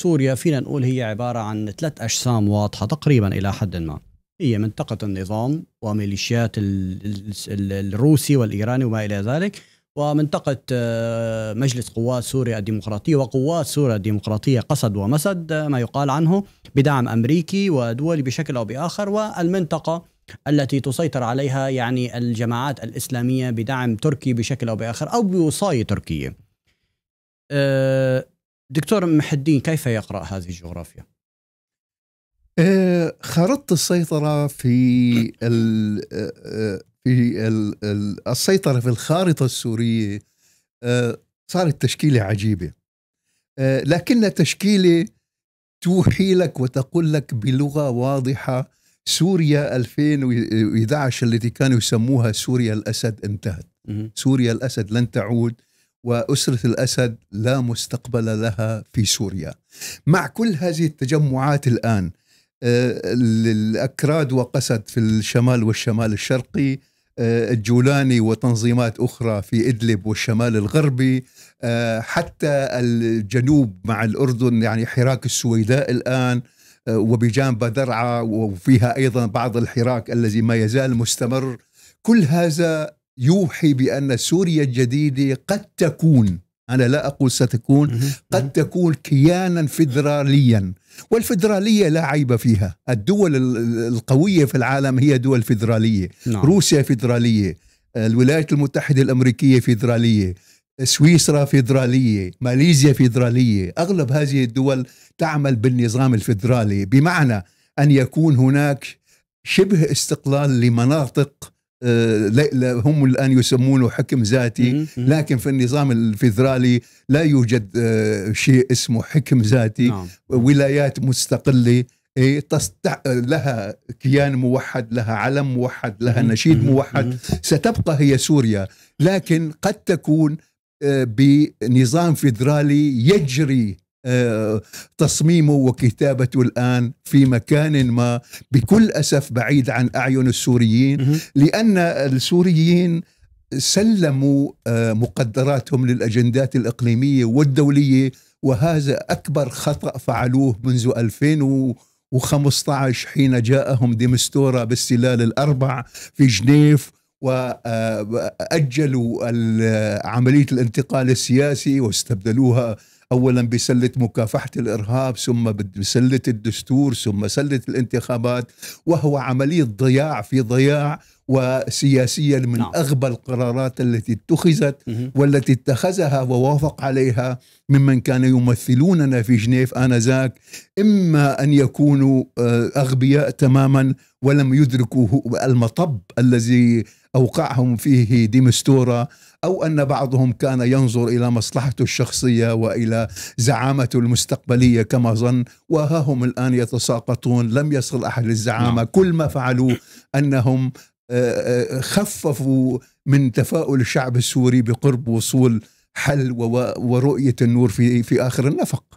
سوريا فينا نقول هي عبارة عن ثلاث أجسام واضحة تقريبا إلى حد ما هي منطقة النظام وميليشيات الروسي والإيراني وما إلى ذلك ومنطقة آه، مجلس قوات سوريا الديمقراطية وقوات سوريا الديمقراطية قسد ومسد آه، ما يقال عنه بدعم أمريكي ودولي بشكل أو بآخر والمنطقة التي تسيطر عليها يعني الجماعات الإسلامية بدعم تركي بشكل أو بآخر أو بوصاية تركية آه، دكتور محدين كيف يقرأ هذه الجغرافيا؟ آه، خرطت السيطرة في ال آه، آه، في ال السيطرة في الخارطة السورية صارت تشكيلة عجيبة لكن تشكيلة توحي لك وتقول لك بلغة واضحة سوريا 2011 التي كانوا يسموها سوريا الأسد انتهت سوريا الأسد لن تعود وأسرة الأسد لا مستقبل لها في سوريا مع كل هذه التجمعات الآن الأكراد آه، وقسد في الشمال والشمال الشرقي آه، الجولاني وتنظيمات أخرى في إدلب والشمال الغربي آه، حتى الجنوب مع الأردن يعني حراك السويداء الآن وبجانب درعا وفيها أيضا بعض الحراك الذي ما يزال مستمر كل هذا يوحي بان سوريا الجديده قد تكون انا لا اقول ستكون قد تكون كيانا فدراليا والفدراليه لا عيب فيها الدول القويه في العالم هي دول فدراليه نعم. روسيا فدراليه الولايات المتحده الامريكيه فدراليه سويسرا فيدرالية ماليزيا فيدرالية أغلب هذه الدول تعمل بالنظام الفيدرالي بمعنى أن يكون هناك شبه استقلال لمناطق آه، هم الان يسمونه حكم ذاتي لكن في النظام الفيدرالي لا يوجد آه، شيء اسمه حكم ذاتي نعم. ولايات مستقله إيه، لها كيان موحد لها علم موحد لها نشيد موحد ستبقى هي سوريا لكن قد تكون آه، بنظام فيدرالي يجري تصميمه وكتابته الان في مكان ما بكل اسف بعيد عن اعين السوريين لان السوريين سلموا آه، مقدراتهم للاجندات الاقليميه والدوليه وهذا اكبر خطا فعلوه منذ 2015 حين جاءهم ديمستورا بالسلال الاربع في جنيف آه، واجلوا آه، عمليه الانتقال السياسي واستبدلوها اولا بسله مكافحه الارهاب ثم بسله الدستور ثم سله الانتخابات وهو عمليه ضياع في ضياع وسياسيا من نعم. اغبى القرارات التي اتخذت مه. والتي اتخذها ووافق عليها ممن كان يمثلوننا في جنيف انذاك اما ان يكونوا آه، اغبياء تماما ولم يدركوا المطب الذي اوقعهم فيه ديمستورا او ان بعضهم كان ينظر الى مصلحته الشخصيه والى زعامته المستقبليه كما ظن وها هم الان يتساقطون لم يصل احد للزعامه نعم. كل ما فعلوه انهم خففوا من تفاؤل الشعب السوري بقرب وصول حل ورؤيه النور في في اخر النفق.